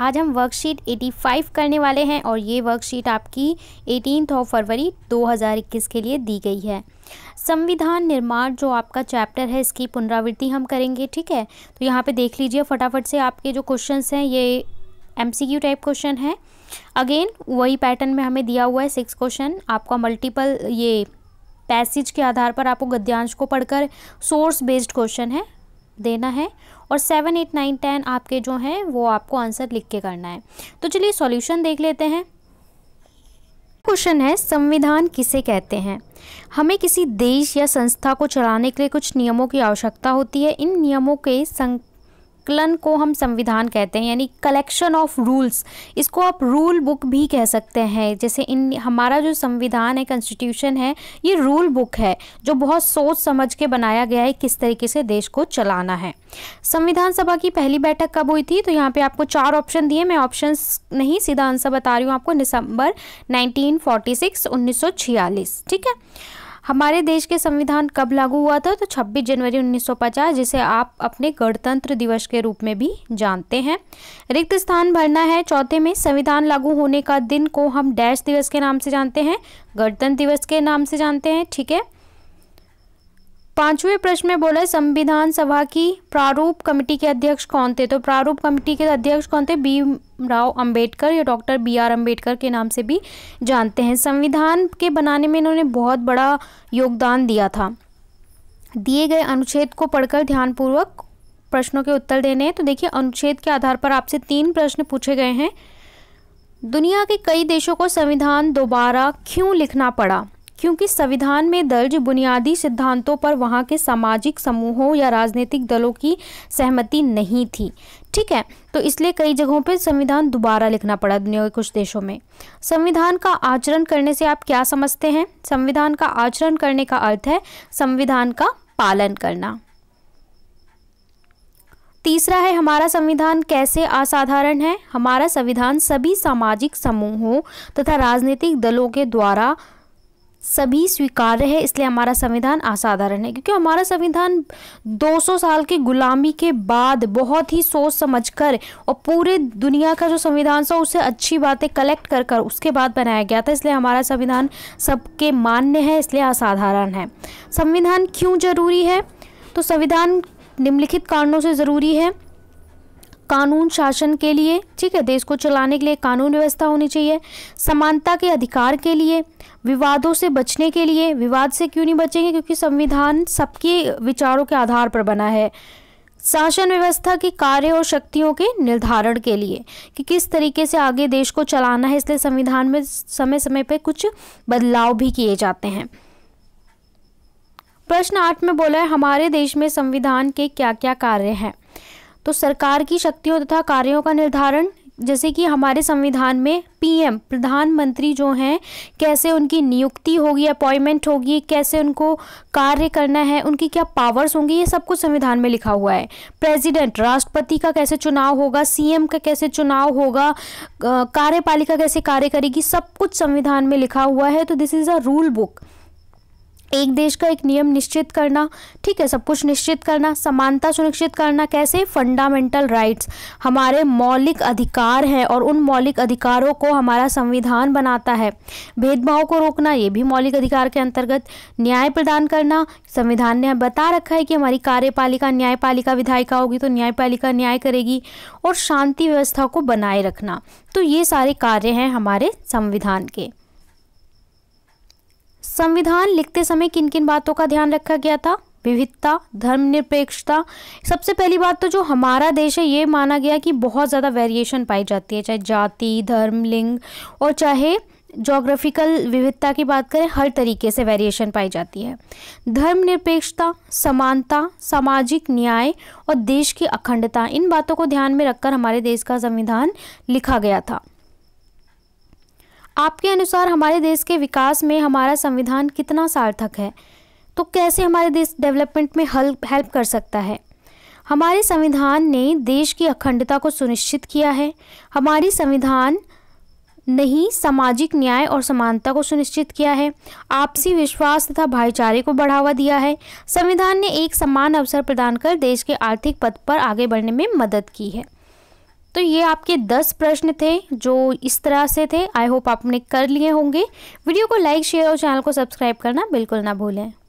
आज हम वर्कशीट 85 करने वाले हैं और ये वर्कशीट आपकी एटीन ऑफ फरवरी 2021 के लिए दी गई है संविधान निर्माण जो आपका चैप्टर है इसकी पुनरावृत्ति हम करेंगे ठीक है तो यहाँ पे देख लीजिए फटाफट से आपके जो क्वेश्चंस हैं ये एमसीक्यू टाइप क्वेश्चन है अगेन वही पैटर्न में हमें दिया हुआ है सिक्स क्वेश्चन आपका मल्टीपल ये पैसेज के आधार पर आपको गद्यांश को पढ़कर सोर्स बेस्ड क्वेश्चन है देना है और सेवन एट नाइन टेन आपके जो हैं वो आपको आंसर लिख के करना है तो चलिए सॉल्यूशन देख लेते हैं क्वेश्चन है संविधान किसे कहते हैं हमें किसी देश या संस्था को चलाने के लिए कुछ नियमों की आवश्यकता होती है इन नियमों के संक संकलन को हम संविधान कहते हैं यानी कलेक्शन ऑफ रूल्स इसको आप रूल बुक भी कह सकते हैं जैसे इन हमारा जो संविधान है कॉन्स्टिट्यूशन है ये रूल बुक है जो बहुत सोच समझ के बनाया गया है किस तरीके से देश को चलाना है संविधान सभा की पहली बैठक कब हुई थी तो यहाँ पे आपको चार ऑप्शन दिए मैं ऑप्शन नहीं सीधा आंसर बता रही हूँ आपको दिसंबर नाइनटीन फोर्टी ठीक है हमारे देश के संविधान कब लागू हुआ था तो 26 जनवरी 1950 जिसे आप अपने गणतंत्र दिवस के रूप में भी जानते हैं रिक्त स्थान भरना है चौथे में संविधान लागू होने का दिन को हम डैश दिवस के नाम से जानते हैं गणतंत्र दिवस के नाम से जानते हैं ठीक है पांचवे प्रश्न में बोला है संविधान सभा की प्रारूप कमेटी के अध्यक्ष कौन थे तो प्रारूप कमेटी के अध्यक्ष कौन थे भीम राव अंबेडकर या डॉक्टर बी आर अम्बेडकर के नाम से भी जानते हैं संविधान के बनाने में इन्होंने बहुत बड़ा योगदान दिया था दिए गए अनुच्छेद को पढ़कर ध्यानपूर्वक प्रश्नों के उत्तर देने हैं तो देखिए अनुच्छेद के आधार पर आपसे तीन प्रश्न पूछे गए हैं दुनिया के कई देशों को संविधान दोबारा क्यों लिखना पड़ा क्योंकि संविधान में दर्ज बुनियादी सिद्धांतों पर वहाँ के सामाजिक समूहों या राजनीतिक दलों की सहमति नहीं थी ठीक है तो इसलिए कई जगहों पर संविधान दोबारा लिखना पड़ा दुनिया के कुछ देशों में संविधान का आचरण करने से आप क्या समझते हैं संविधान का आचरण करने का अर्थ है संविधान का पालन करना तीसरा है हमारा संविधान कैसे असाधारण है हमारा संविधान सभी सामाजिक समूहों तथा राजनीतिक दलों के द्वारा सभी स्वीकार्य है इसलिए हमारा संविधान असाधारण है क्योंकि हमारा संविधान 200 साल के गुलामी के बाद बहुत ही सोच समझकर और पूरे दुनिया का जो संविधान था उससे अच्छी बातें कलेक्ट कर कर उसके बाद बनाया गया था इसलिए हमारा संविधान सबके मान्य है इसलिए असाधारण है संविधान क्यों जरूरी है तो संविधान निम्नलिखित कारणों से ज़रूरी है कानून शासन के लिए ठीक है देश को चलाने के लिए कानून व्यवस्था होनी चाहिए समानता के अधिकार के लिए विवादों से बचने के लिए विवाद से क्यों नहीं बचेंगे क्योंकि संविधान सबके विचारों के आधार पर बना है शासन व्यवस्था की कार्य और शक्तियों के निर्धारण के लिए कि किस तरीके से आगे देश को चलाना है इसलिए संविधान में समय समय पर कुछ बदलाव भी किए जाते हैं प्रश्न आठ में बोला है हमारे देश में संविधान के क्या क्या कार्य हैं तो सरकार की शक्तियों तथा कार्यों का निर्धारण जैसे कि हमारे संविधान में पीएम प्रधानमंत्री जो हैं कैसे उनकी नियुक्ति होगी अपॉइंटमेंट होगी कैसे उनको कार्य करना है उनकी क्या पावर्स होंगी ये सब कुछ संविधान में लिखा हुआ है प्रेसिडेंट राष्ट्रपति का कैसे चुनाव होगा सीएम का कैसे चुनाव होगा कार्यपालिका कैसे कार्य करेगी सब कुछ संविधान में लिखा हुआ है तो this is a rule book एक देश का एक नियम निश्चित करना ठीक है सब कुछ निश्चित करना समानता सुनिश्चित करना कैसे फंडामेंटल राइट्स हमारे मौलिक अधिकार हैं और उन मौलिक अधिकारों को हमारा संविधान बनाता है भेदभाव को रोकना ये भी मौलिक अधिकार के अंतर्गत न्याय प्रदान करना संविधान ने बता रखा है कि हमारी कार्यपालिका न्यायपालिका विधायिका होगी तो न्यायपालिका न्याय करेगी और शांति व्यवस्था को बनाए रखना तो ये सारे कार्य हैं हमारे संविधान के संविधान लिखते समय किन किन बातों का ध्यान रखा गया था विविधता धर्मनिरपेक्षता सबसे पहली बात तो जो हमारा देश है ये माना गया कि बहुत ज़्यादा वेरिएशन पाई जाती है चाहे जाति धर्म लिंग और चाहे जोग्राफिकल विविधता की बात करें हर तरीके से वेरिएशन पाई जाती है धर्मनिरपेक्षता समानता सामाजिक न्याय और देश की अखंडता इन बातों को ध्यान में रखकर हमारे देश का संविधान लिखा गया था आपके अनुसार हमारे देश के विकास में हमारा संविधान कितना सार्थक है तो कैसे हमारे देश डेवलपमेंट में हेल्प हेल्प कर सकता है हमारे संविधान ने देश की अखंडता को सुनिश्चित किया है हमारी संविधान नहीं सामाजिक न्याय और समानता को सुनिश्चित किया है आपसी विश्वास तथा भाईचारे को बढ़ावा दिया है संविधान ने एक समान अवसर प्रदान कर देश के आर्थिक पथ पर आगे बढ़ने में मदद की है तो ये आपके 10 प्रश्न थे जो इस तरह से थे आई होप आपने कर लिए होंगे वीडियो को लाइक शेयर और चैनल को सब्सक्राइब करना बिल्कुल ना भूलें